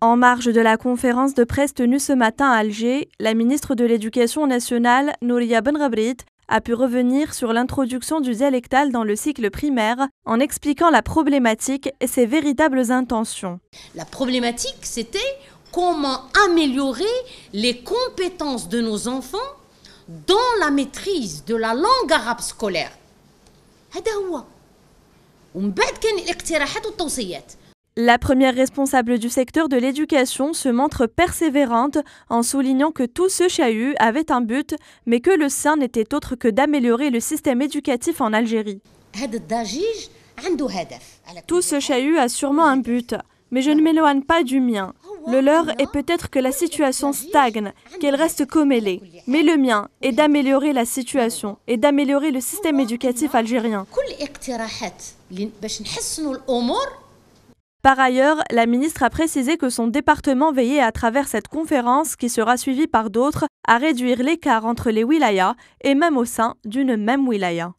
En marge de la conférence de presse tenue ce matin à Alger, la ministre de l'Éducation nationale, Nouria Benrabrit, a pu revenir sur l'introduction du dialectal dans le cycle primaire en expliquant la problématique et ses véritables intentions. La problématique, c'était comment améliorer les compétences de nos enfants dans la maîtrise de la langue arabe scolaire. On ça. La première responsable du secteur de l'éducation se montre persévérante en soulignant que tout ce chahut avait un but, mais que le sein n'était autre que d'améliorer le système éducatif en Algérie. Tout ce chahut a sûrement un but, mais je ne m'éloigne pas du mien. Le leur est peut-être que la situation stagne, qu'elle reste commêlée. Mais le mien est d'améliorer la situation et d'améliorer le système éducatif algérien. Par ailleurs, la ministre a précisé que son département veillait à travers cette conférence, qui sera suivie par d'autres, à réduire l'écart entre les wilayas et même au sein d'une même wilaya.